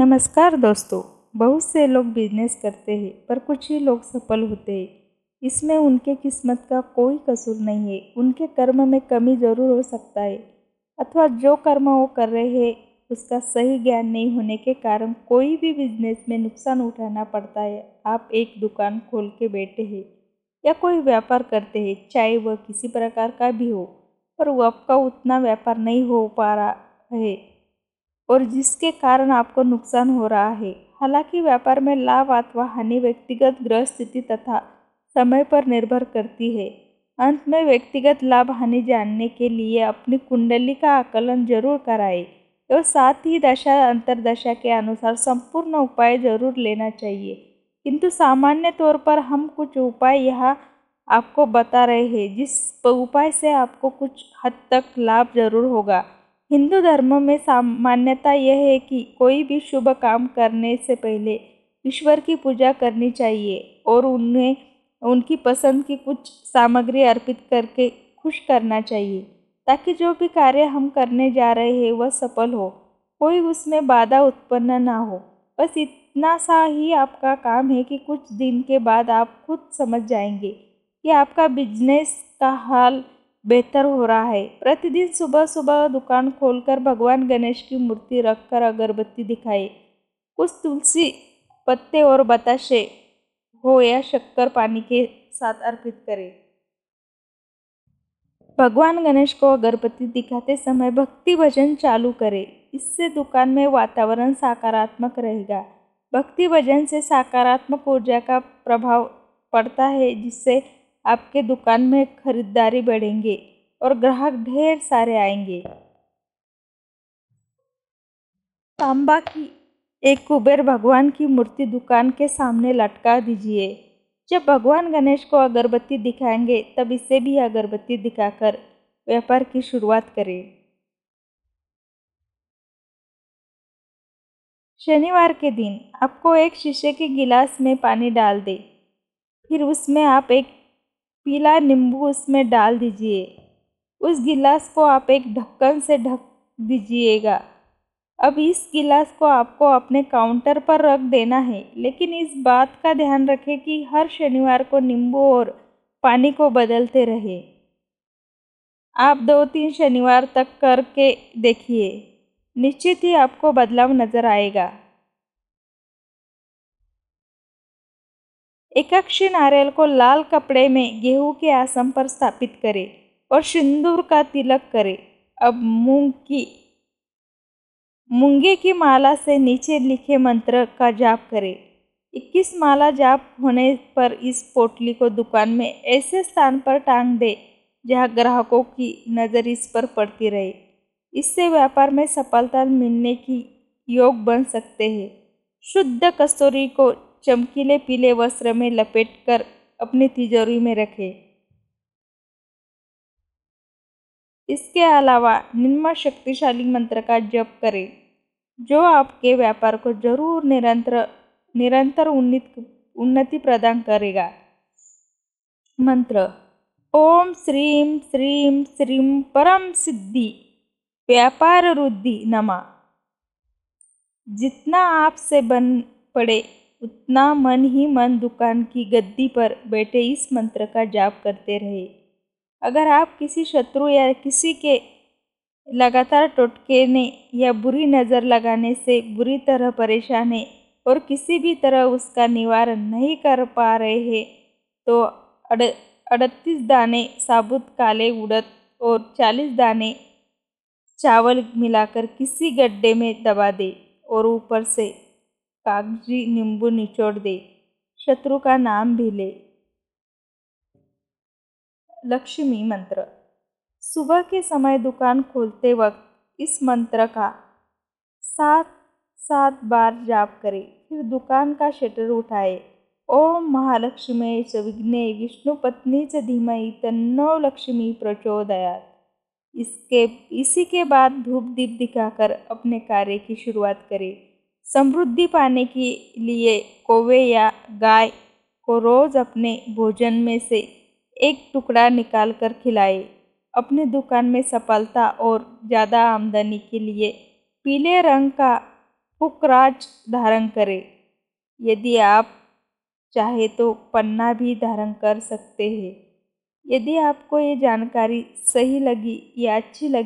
नमस्कार दोस्तों बहुत से लोग बिजनेस करते हैं पर कुछ ही लोग सफल होते हैं इसमें उनके किस्मत का कोई कसूर नहीं है उनके कर्म में कमी जरूर हो सकता है अथवा जो कर्म वो कर रहे हैं उसका सही ज्ञान नहीं होने के कारण कोई भी बिजनेस में नुकसान उठाना पड़ता है आप एक दुकान खोल के बैठे हैं या कोई व्यापार करते हैं चाहे वह किसी प्रकार का भी हो पर वो आपका उतना व्यापार नहीं हो पा रहा है और जिसके कारण आपको नुकसान हो रहा है हालांकि व्यापार में लाभ अथवा हानि व्यक्तिगत ग्रह स्थिति तथा समय पर निर्भर करती है अंत में व्यक्तिगत लाभ हानि जानने के लिए अपनी कुंडली का आकलन जरूर कराएं और साथ ही दशा अंतरदशा के अनुसार संपूर्ण उपाय जरूर लेना चाहिए किंतु सामान्य तौर पर हम कुछ उपाय यह आपको बता रहे हैं जिस उपाय से आपको कुछ हद तक लाभ जरूर होगा हिंदू धर्म में मान्यता यह है कि कोई भी शुभ काम करने से पहले ईश्वर की पूजा करनी चाहिए और उन्हें उनकी पसंद की कुछ सामग्री अर्पित करके खुश करना चाहिए ताकि जो भी कार्य हम करने जा रहे हैं वह सफल हो कोई उसमें बाधा उत्पन्न ना हो बस इतना सा ही आपका काम है कि कुछ दिन के बाद आप खुद समझ जाएंगे कि आपका बिजनेस का हाल बेहतर हो रहा है प्रतिदिन सुबह सुबह दुकान खोलकर भगवान गणेश की मूर्ति रखकर अगरबत्ती दिखाए कुछ तुलसी पत्ते और बताशे हो या शक्कर पानी के साथ अर्पित करें भगवान गणेश को अगरबत्ती दिखाते समय भक्ति भजन चालू करें इससे दुकान में वातावरण सकारात्मक रहेगा भक्ति भजन से सकारात्मक ऊर्जा का प्रभाव पड़ता है जिससे आपके दुकान में खरीदारी बढ़ेंगे और ग्राहक ढेर सारे आएंगे तांबा की एक कुबेर भगवान की मूर्ति दुकान के सामने लटका दीजिए जब भगवान गणेश को अगरबत्ती दिखाएंगे तब इसे भी अगरबत्ती दिखाकर व्यापार की शुरुआत करें शनिवार के दिन आपको एक शीशे के गिलास में पानी डाल दें फिर उसमें आप एक पीला नींबू उसमें डाल दीजिए उस गिलास को आप एक ढक्कन से ढक दीजिएगा अब इस गिलास को आपको अपने काउंटर पर रख देना है लेकिन इस बात का ध्यान रखें कि हर शनिवार को नींबू और पानी को बदलते रहे आप दो तीन शनिवार तक करके देखिए निश्चित ही आपको बदलाव नज़र आएगा एकाक्षी नारियल को लाल कपड़े में गेहूं के आसम पर स्थापित करें और सिंदूर का तिलक करें अब मूंग की मूंगे की माला से नीचे लिखे मंत्र का जाप करें इक्कीस माला जाप होने पर इस पोटली को दुकान में ऐसे स्थान पर टांग दे जहां ग्राहकों की नज़र इस पर पड़ती रहे इससे व्यापार में सफलता मिलने की योग बन सकते हैं शुद्ध कस्तूरी को चमकीले पीले वस्त्र में लपेटकर अपनी तिजोरी में रखे इसके अलावा निम्मा शक्तिशाली मंत्र का जप करें जो आपके व्यापार को जरूर निरंतर निरंतर उन्नत उन्नति प्रदान करेगा मंत्र ओम श्रीम श्रीम श्रीम परम सिद्धि व्यापार रुद्धि नमा जितना आपसे बन पड़े उतना मन ही मन दुकान की गद्दी पर बैठे इस मंत्र का जाप करते रहे अगर आप किसी शत्रु या किसी के लगातार टोटकेने या बुरी नज़र लगाने से बुरी तरह परेशान है और किसी भी तरह उसका निवारण नहीं कर पा रहे हैं तो अड़ अड़तीस दाने साबुत काले उड़द और चालीस दाने चावल मिलाकर किसी गड्ढे में दबा दे और ऊपर से कागजी नींबू निचोड़ दे शत्रु का नाम भी ले लक्ष्मी मंत्र सुबह के समय दुकान खोलते वक्त इस मंत्र का सात सात बार जाप करें फिर दुकान का शटर उठाए ओम महालक्ष्मी च विघ्ने विष्णु पत्नी च धीमई तन्नो लक्ष्मी प्रचोदयात इसके इसी के बाद धूप दीप दिखाकर अपने कार्य की शुरुआत करें समृद्धि पाने के लिए कोवे या गाय को रोज़ अपने भोजन में से एक टुकड़ा निकाल कर खिलाए अपने दुकान में सफलता और ज़्यादा आमदनी के लिए पीले रंग का फुकराज धारण करें यदि आप चाहे तो पन्ना भी धारण कर सकते हैं यदि आपको ये जानकारी सही लगी या अच्छी लगी